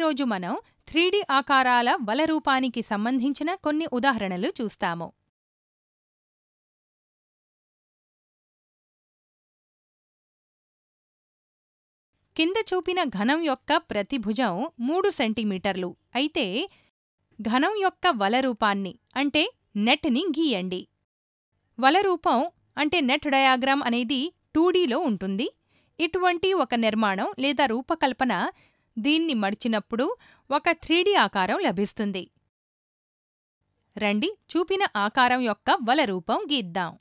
ఈరోజు మనం త్రీడీ ఆకారాల వల రూపానికి సంబంధించిన కొన్ని ఉదాహరణలు చూస్తాము కింద చూపిన ఘనం యొక్క ప్రతి భుజం మూడు సెంటీమీటర్లు అయితే ఘనం యొక్క వల రూపాన్ని అంటే నెట్ని గీయండి వలరూపం అంటే నెట్ డయాగ్రామ్ అనేది టూడీలో ఉంటుంది ఇటువంటి ఒక నిర్మాణం లేదా రూపకల్పన దీన్ని మడిచినప్పుడు ఒక త్రీడీ ఆకారం లభిస్తుంది రండి చూపిన ఆకారం యొక్క వల రూపం గీద్దాం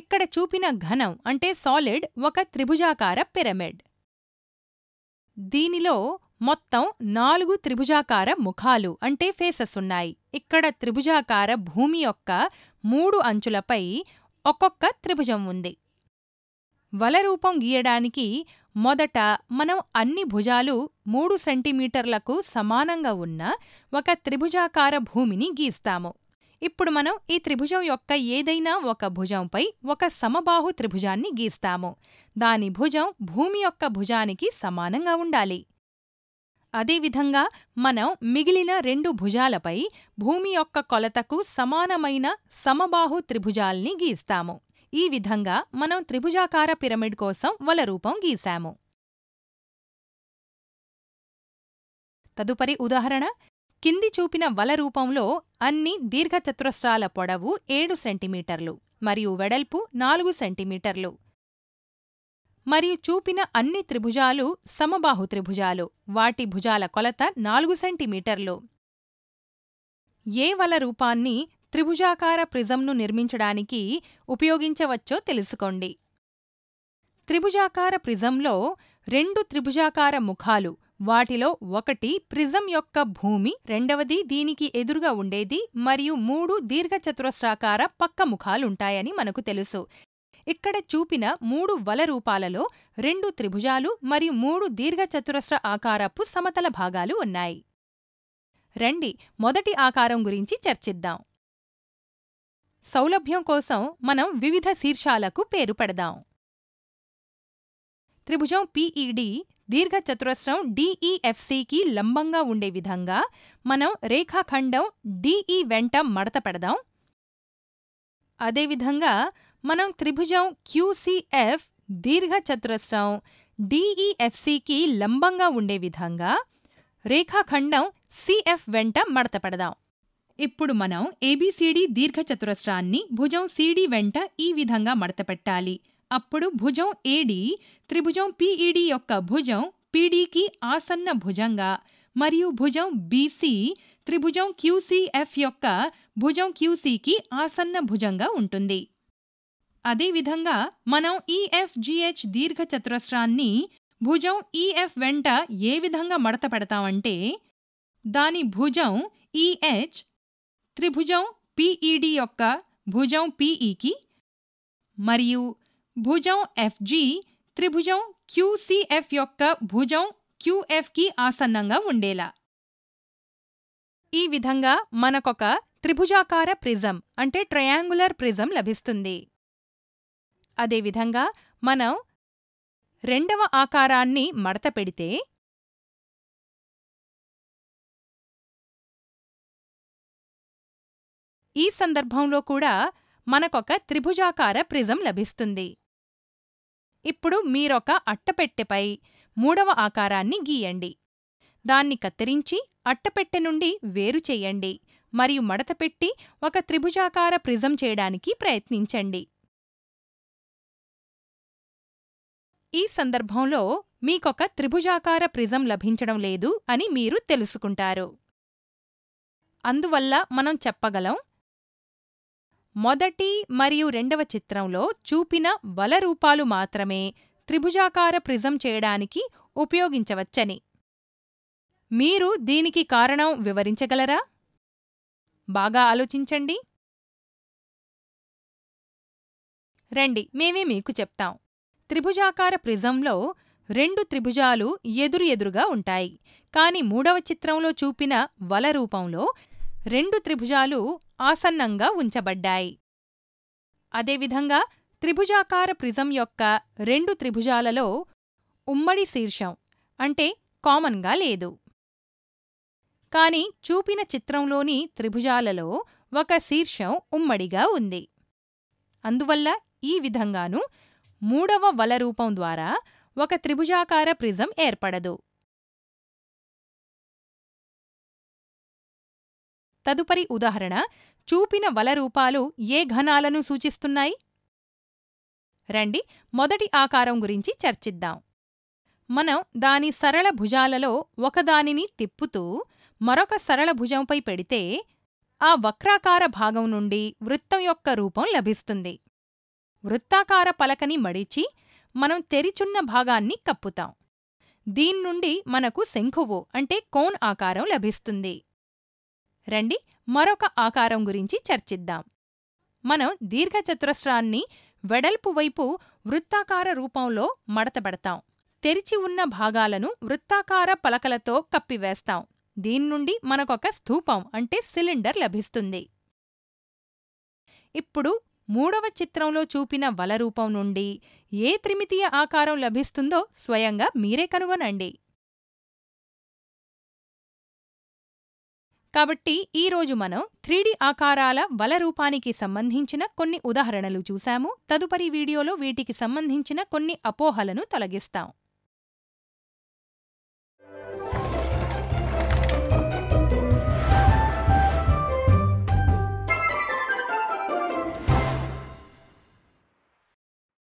ఇక్కడ చూపిన ఘనం అంటే సాలిడ్ ఒక త్రిభుజాకార పిరమిడ్ దీనిలో మొత్తం నాలుగు త్రిభుజాకార ముఖాలు అంటే ఫేసెస్ ఉన్నాయి ఇక్కడ త్రిభుజాకార భూమి యొక్క మూడు అంచులపై ఒక్కొక్క త్రిభుజం ఉంది వలరూపం గీయడానికి మొదట మనం అన్ని భుజాలు మూడు సెంటీమీటర్లకు సమానంగా ఉన్న ఒక త్రిభుజాకార భూమిని గీస్తాము ఇప్పుడు మనం ఈ త్రిభుజం యొక్క ఏదైనా ఒక భుజంపై ఒక సమబాహు త్రిభుజాన్ని గీస్తాము దాని భుజం భూమి యొక్క భుజానికి సమానంగా ఉండాలి అదేవిధంగా మనం మిగిలిన రెండు భుజాలపై భూమి యొక్క కొలతకు సమానమైన సమబాహు త్రిభుజాల్ని గీస్తాము ఈ విధంగా మనం త్రిభుజాకార పిరమిడ్ కోసం వల రూపం గీశాము తదుపరి ఉదాహరణ కింది చూపిన వల రూపంలో అన్ని దీర్ఘచతురస్రాల పొడవు ఏడు సెంటీమీటర్లు మరియు వెడల్పు నాలుగు సెంటీమీటర్లు మరియు చూపిన అన్ని త్రిభుజాలు సమబాహు త్రిభుజాలు వాటి భుజాల కొలత నాలుగు సెంటీమీటర్లు ఏ వల రూపాన్ని త్రిభుజాకార ప్రిజంను నిర్మించడానికి ఉపయోగించవచ్చో తెలుసుకోండి త్రిభుజాకార ప్రిజంలో రెండు త్రిభుజాకార ముఖాలు వాటిలో ఒకటి ప్రిజం యొక్క భూమి రెండవది దీనికి ఎదురుగా ఉండేది మరియు మూడు దీర్ఘచతురస్రాకార పక్క ముఖాలుంటాయని మనకు తెలుసు ఇక్కడ చూపిన మూడు వల రూపాలలో రెండు త్రిభుజాలు మరియు మూడు దీర్ఘచతురస్ర ఆకారపు సమతల భాగాలు ఉన్నాయి రండి మొదటి ఆకారం గురించి చర్చిద్దాం సౌలభ్యం కోసం మనం వివిధ శీర్షాలకు పేరు పెడదాం త్రిభుజం పీఈడి e దీర్ఘచతురస్రం డిఈఎఫ్సికి e లంబంగా ఉండే విధంగా మనం రేఖాఖండం డిఈ e వెంట మడత పెడదాం అదేవిధంగా మనం త్రిభుజం క్యూసీఎఫ్ దీర్ఘచతురస్రం డిఈఎఫ్సికి లంబంగా ఉండే విధంగా రేఖాఖండం సిఎఫ్ వెంట మడత పెడదాం ఇప్పుడు మనం ఏబిసిడి దీర్ఘచతురస్రాన్ని భుజం సిడి వెంట ఈ విధంగా మడతపెట్టాలి అప్పుడు భుజం ఏడి త్రిభుజం పిఈడి e యొక్క భుజం పిడికి ఆసన్న భుజంగా మరియు భుజం బిసి త్రిభుజం క్యూసీఎఫ్ యొక్క భుజం క్యూసీకి ఆసన్న భుజంగా ఉంటుంది అదేవిధంగా మనం ఈఎఫ్జిహెచ్ e దీర్ఘచతురస్రాన్ని భుజం ఈఎఫ్ e వెంట ఏ విధంగా మడత పెడతామంటే దాని భుజం ఈహెచ్ త్రిభుజం పిఈడి e యొక్క భుజం పిఈకి e మరియు భుజం ఎఫ్జి త్రిభుజం క్యూసిఎఫ్ యొక్క భుజం క్యూఎఫ్కి ఆసన్నంగా ఉండేలా ఈ విధంగా మనకొక త్రిభుజాకార ప్రిజం అంటే ట్రయాంగులర్ ప్రిజం లభిస్తుంది అదేవిధంగా మనం రెండవ ఆకారాన్ని మడత పెడితే ఈ సందర్భంలో కూడా మనకొక త్రిభుజాకార ప్రిజం లభిస్తుంది ఇప్పుడు మీరొక అట్టపెట్టెపై మూడవ ఆకారాన్ని గీయండి దాన్ని కత్తిరించి అట్టపెట్టె నుండి వేరు చేయండి మరియు మడతపెట్టి ఒక త్రిభుజాకార ప్రిజం చేయడానికి ప్రయత్నించండి ఈ సందర్భంలో మీకొక త్రిభుజాకార ప్రిజం లభించడం లేదు అని మీరు తెలుసుకుంటారు అందువల్ల మనం చెప్పగలం మొదటి మరియు రెండవ చిత్రంలో చూపిన వల రూపాలు మాత్రమే త్రిభుజాకార ప్రిజం చేయడానికి ఉపయోగించవచ్చని మీరు దీనికి కారణం వివరించగలరా బాగా ఆలోచించండి రండి మేమే మీకు చెప్తాం త్రిభుజాకార ప్రిజంలో రెండు త్రిభుజాలు ఎదురు ఎదురుగా ఉంటాయి కాని మూడవ చిత్రంలో చూపిన వల రూపంలో రెండు త్రిభుజాలు ఆసన్నంగా ఉంచబడ్డాయి అదేవిధంగా త్రిభుజాకార ప్రిజం యొక్క రెండు త్రిభుజాలలో ఉమ్మడి శీర్షం అంటే కామన్గా లేదు కాని చూపిన చిత్రంలోని త్రిభుజాలలో ఒక శీర్షం ఉమ్మడిగా ఉంది అందువల్ల ఈ విధంగాను మూడవ వలరూపం ద్వారా ఒక త్రిభుజాకార ప్రిజం ఏర్పడదు తదుపరి ఉదాహరణ చూపిన వలరూపాలు ఏ ఘనాలను సూచిస్తున్నాయి రండి మొదటి ఆకారం గురించి చర్చిద్దాం మనం దాని సరళ భుజాలలో ఒకదానిని తిప్పుతూ మరొక సరళ భుజంపై పెడితే ఆ వక్రాకార భాగం నుండి వృత్తం యొక్క రూపం లభిస్తుంది వృత్తాకార పలకని మడిచి మనం తెరిచున్న భాగాన్ని కప్పుతాం దీన్నుండి మనకు శంఖువు అంటే కోన్ ఆకారం లభిస్తుంది రండి మరొక ఆకారం గురించి చర్చిద్దాం మనం దీర్ఘచతురస్రాన్ని వెడల్పు వైపు వృత్తాకార రూపంలో మడతబెడతాం తెరిచి ఉన్న భాగాలను వృత్తాకార పలకలతో కప్పివేస్తాం దీన్నుండి నుండి మనకొక స్థూపం అంటే సిలిండర్ లభిస్తుంది ఇప్పుడు మూడవ చిత్రంలో చూపిన వల రూపం నుండి ఏ త్రిమితీయ ఆకారం లభిస్తుందో స్వయంగా మీరే కనుగొనండి కాబట్టి ఈరోజు మనం త్రీడి ఆకారాల వల రూపానికి సంబంధించిన కొన్ని ఉదాహరణలు చూశాము తదుపరి వీడియోలో వీటికి సంబంధించిన కొన్ని అపోహలను తొలగిస్తాం